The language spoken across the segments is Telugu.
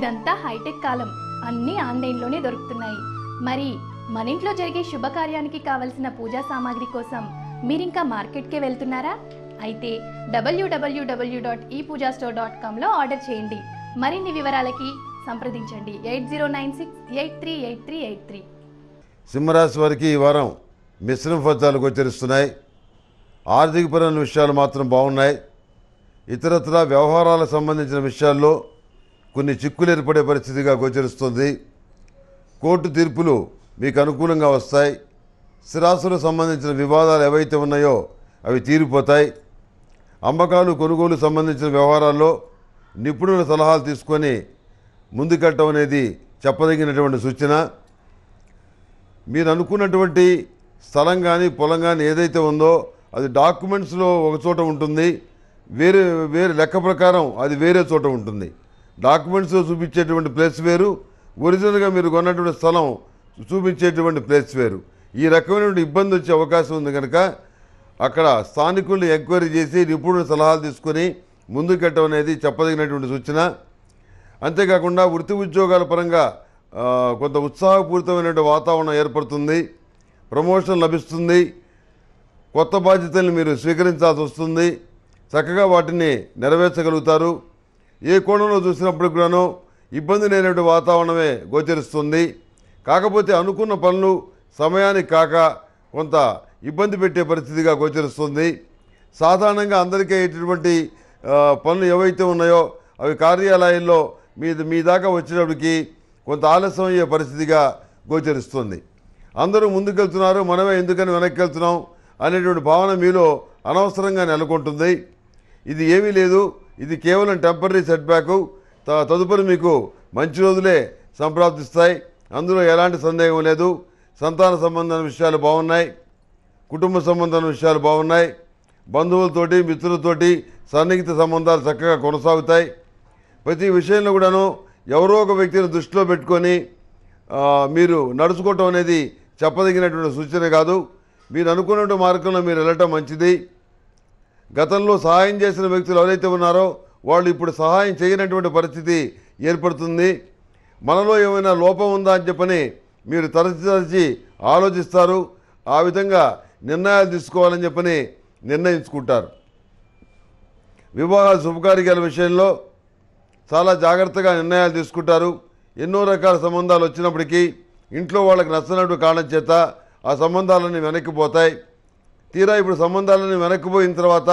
ఇదంతా హైటెక్ కాలం అన్నీ ఆన్లైన్లోనే దొరుకుతున్నాయి మరి మన ఇంట్లో జరిగే శుభకార్యానికి కావలసిన పూజా సామాగ్రి కోసం మీరింకా మార్కెట్కే వెళ్తున్నారా అయితే W W W dot E Pooja store dot కామ్లో ఆర్డర్ చేయండి మరిన్ని వివరాలకి సంప్రదించండి eight zero nine six eight three eight three eight three సింహరాశి వారికి ఈ వారం మిశ్రమ ఫలితాలు గోచరిస్తున్నాయి ఆర్థికపరమైన విషయాలు మాత్రం బాగున్నాయి ఇతరత్ర వ్యవహారాలకు సంబంధించిన విషయాల్లో కొన్ని చిక్కులు ఏర్పడే పరిస్థితిగా గోచరిస్తుంది కోర్టు తీర్పులు మీకు అనుకూలంగా వస్తాయి స్థిరాస్తులకు సంబంధించిన వివాదాలు ఏవైతే ఉన్నాయో అవి తీరిపోతాయి అమ్మకాలు కొనుగోలు సంబంధించిన వ్యవహారాల్లో నిపుణుల సలహాలు తీసుకొని కట్టడం అనేది చెప్పదగినటువంటి సూచన మీరు అనుకున్నటువంటి స్థలం కానీ పొలం కానీ ఏదైతే ఉందో అది డాక్యుమెంట్స్లో ఒక చోట ఉంటుంది వేరే వేరే లెక్క ప్రకారం అది వేరే చోట ఉంటుంది డాక్యుమెంట్స్ చూపించేటువంటి ప్లేస్ వేరు ఒరిజినల్గా మీరు కొన్నటువంటి స్థలం చూపించేటువంటి ప్లేస్ వేరు ఈ రకమైనటువంటి ఇబ్బంది వచ్చే అవకాశం ఉంది కనుక అక్కడ స్థానికుల్ని ఎంక్వైరీ చేసి నిపుణుల సలహాలు తీసుకొని ముందుకెట్టడం అనేది చెప్పదగినటువంటి సూచన అంతేకాకుండా వృత్తి ఉద్యోగాల పరంగా కొంత ఉత్సాహపూరితమైనటువంటి వాతావరణం ఏర్పడుతుంది ప్రమోషన్ లభిస్తుంది కొత్త బాధ్యతల్ని మీరు స్వీకరించాల్సి వస్తుంది చక్కగా వాటిని నెరవేర్చగలుగుతారు ఏ కోణంలో చూసినప్పుడు కూడాను ఇబ్బంది లేనటువంటి వాతావరణమే గోచరిస్తుంది కాకపోతే అనుకున్న పనులు సమయానికి కాక కొంత ఇబ్బంది పెట్టే పరిస్థితిగా గోచరిస్తుంది సాధారణంగా అందరికీ ఇటువంటి పనులు ఏవైతే ఉన్నాయో అవి కార్యాలయాల్లో మీ మీ దాకా వచ్చినప్పటికీ కొంత ఆలస్యం అయ్యే పరిస్థితిగా గోచరిస్తుంది అందరూ ముందుకెళ్తున్నారు మనమే ఎందుకని వెనక్కి వెళ్తున్నాం అనేటువంటి భావన మీలో అనవసరంగా నెలకొంటుంది ఇది ఏమీ లేదు ఇది కేవలం టెంపరీ సెట్బ్యాక్ తదుపరి మీకు మంచి రోజులే సంప్రాప్తిస్తాయి అందులో ఎలాంటి సందేహం లేదు సంతాన సంబంధమైన విషయాలు బాగున్నాయి కుటుంబ సంబంధమైన విషయాలు బాగున్నాయి బంధువులతోటి మిత్రులతోటి సన్నిహిత సంబంధాలు చక్కగా కొనసాగుతాయి ప్రతి విషయంలో కూడాను ఎవరో ఒక వ్యక్తిని దృష్టిలో పెట్టుకొని మీరు నడుచుకోవటం అనేది చెప్పదగినటువంటి సూచన కాదు మీరు అనుకున్నటువంటి మార్గంలో మీరు వెళ్ళటం మంచిది గతంలో సహాయం చేసిన వ్యక్తులు ఎవరైతే ఉన్నారో వాళ్ళు ఇప్పుడు సహాయం చేయనటువంటి పరిస్థితి ఏర్పడుతుంది మనలో ఏమైనా లోపం ఉందా అని చెప్పని మీరు తరచి తరచి ఆలోచిస్తారు ఆ విధంగా నిర్ణయాలు తీసుకోవాలని చెప్పని నిర్ణయించుకుంటారు వివాహ శుభకార్యాల విషయంలో చాలా జాగ్రత్తగా నిర్ణయాలు తీసుకుంటారు ఎన్నో రకాల సంబంధాలు వచ్చినప్పటికీ ఇంట్లో వాళ్ళకి నచ్చినట్టు కారణం చేత ఆ సంబంధాలన్నీ వెనక్కిపోతాయి తీరా ఇప్పుడు సంబంధాలని వెనక్కిపోయిన తర్వాత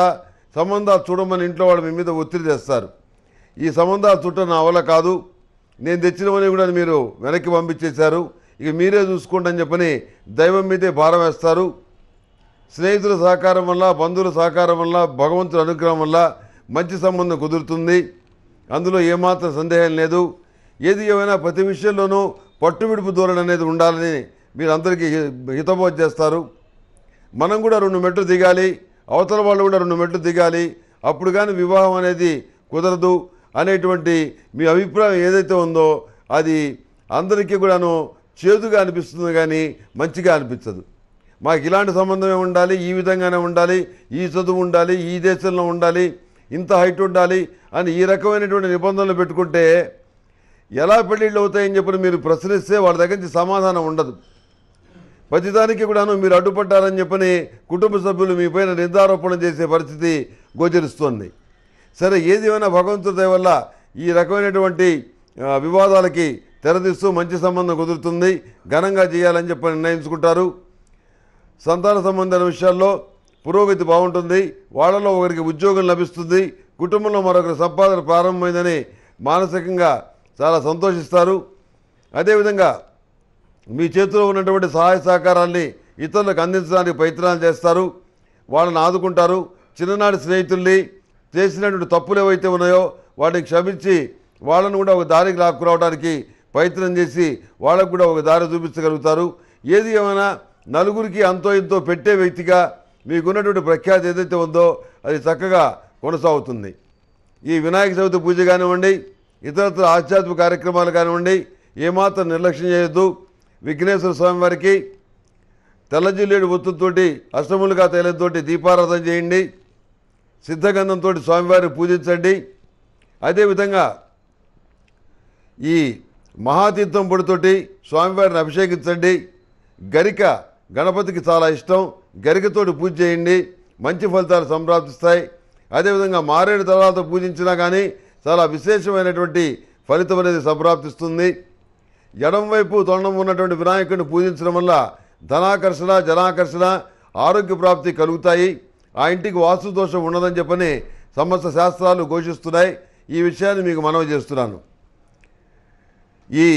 సంబంధాలు చూడమని ఇంట్లో వాళ్ళు మీ మీద ఒత్తిడి తెస్తారు ఈ సంబంధాలు చుట్ట నా వల్ల కాదు నేను తెచ్చినవని కూడా మీరు వెనక్కి పంపించేశారు ఇక మీరే చూసుకోండి అని చెప్పని దైవం మీదే భారం వేస్తారు స్నేహితుల సహకారం వల్ల బంధువుల సహకారం వల్ల భగవంతుడి అనుగ్రహం వల్ల మంచి సంబంధం కుదురుతుంది అందులో ఏమాత్రం సందేహం లేదు ఏది ఏమైనా ప్రతి విషయంలోనూ పట్టుబిడుపు ధోరణి అనేది ఉండాలని మీరు అందరికీ హితబోధ చేస్తారు మనం కూడా రెండు మెట్లు దిగాలి అవతల వాళ్ళు కూడా రెండు మెట్లు దిగాలి అప్పుడు కానీ వివాహం అనేది కుదరదు అనేటువంటి మీ అభిప్రాయం ఏదైతే ఉందో అది అందరికీ కూడాను చేదుగా అనిపిస్తుంది కానీ మంచిగా అనిపించదు మాకు ఇలాంటి సంబంధమే ఉండాలి ఈ విధంగానే ఉండాలి ఈ చదువు ఉండాలి ఈ దేశంలో ఉండాలి ఇంత హైట్ ఉండాలి అని ఈ రకమైనటువంటి నిబంధనలు పెట్టుకుంటే ఎలా పెళ్ళిళ్ళు అవుతాయని చెప్పి మీరు ప్రశ్నిస్తే వాళ్ళ దగ్గర నుంచి సమాధానం ఉండదు ప్రతిదానికి కూడాను మీరు అడ్డుపడ్డారని చెప్పని కుటుంబ సభ్యులు మీపైన నిందారోపణ చేసే పరిస్థితి గోచరిస్తోంది సరే ఏదేమైనా భగవంతుడి వల్ల ఈ రకమైనటువంటి వివాదాలకి తెరదీస్తూ మంచి సంబంధం కుదురుతుంది ఘనంగా చేయాలని చెప్పి నిర్ణయించుకుంటారు సంతాన సంబంధాల విషయాల్లో పురోగతి బాగుంటుంది వాళ్ళలో ఒకరికి ఉద్యోగం లభిస్తుంది కుటుంబంలో మరొకరి సంపాదన ప్రారంభమైందని మానసికంగా చాలా సంతోషిస్తారు అదేవిధంగా మీ చేతిలో ఉన్నటువంటి సహాయ సహకారాన్ని ఇతరులకు అందించడానికి ప్రయత్నాలు చేస్తారు వాళ్ళని ఆదుకుంటారు చిన్ననాటి స్నేహితుల్ని చేసినటువంటి తప్పులు ఏవైతే ఉన్నాయో వాటిని క్షమించి వాళ్ళను కూడా ఒక దారికి లాక్కురావడానికి ప్రయత్నం చేసి వాళ్ళకు కూడా ఒక దారి చూపించగలుగుతారు ఏది ఏమైనా నలుగురికి అంతో ఇంతో పెట్టే వ్యక్తిగా మీకున్నటువంటి ప్రఖ్యాతి ఏదైతే ఉందో అది చక్కగా కొనసాగుతుంది ఈ వినాయక చవితి పూజ కానివ్వండి ఇతరత్ర ఆధ్యాత్మిక కార్యక్రమాలు కానివ్వండి ఏమాత్రం నిర్లక్ష్యం చేయొద్దు విఘ్నేశ్వర స్వామి వారికి తెల్లజిల్లేడు ఒత్తుతోటి అష్టములుగా తైలంతోటి దీపారాధన చేయండి సిద్ధగంధంతో స్వామివారిని పూజించండి అదేవిధంగా ఈ మహాతీర్థం పొడితోటి స్వామివారిని అభిషేకించండి గరిక గణపతికి చాలా ఇష్టం గరికతోటి పూజ చేయండి మంచి ఫలితాలు సంప్రాప్తిస్తాయి అదేవిధంగా మారేడు తర్వాత పూజించినా కానీ చాలా విశేషమైనటువంటి ఫలితం అనేది సంప్రాప్తిస్తుంది ఎడంవైపు తొండం ఉన్నటువంటి వినాయకుడిని పూజించడం వల్ల ధనాకర్షణ జనాకర్షణ ఆరోగ్య ప్రాప్తి కలుగుతాయి ఆ ఇంటికి వాస్తు దోషం ఉండదని చెప్పని సమస్త శాస్త్రాలు ఘోషిస్తున్నాయి ఈ విషయాన్ని మీకు మనవి చేస్తున్నాను ఈ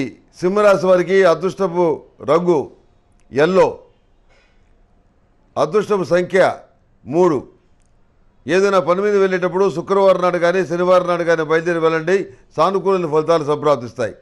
సింహరాశి వారికి అదృష్టపు రంగు ఎల్లో అదృష్టపు సంఖ్య మూడు ఏదైనా పని మీద వెళ్ళేటప్పుడు శుక్రవారం నాడు కానీ శనివారం నాడు కానీ బయలుదేరి వెళ్ళండి సానుకూల ఫలితాలు సంప్రాప్తిస్తాయి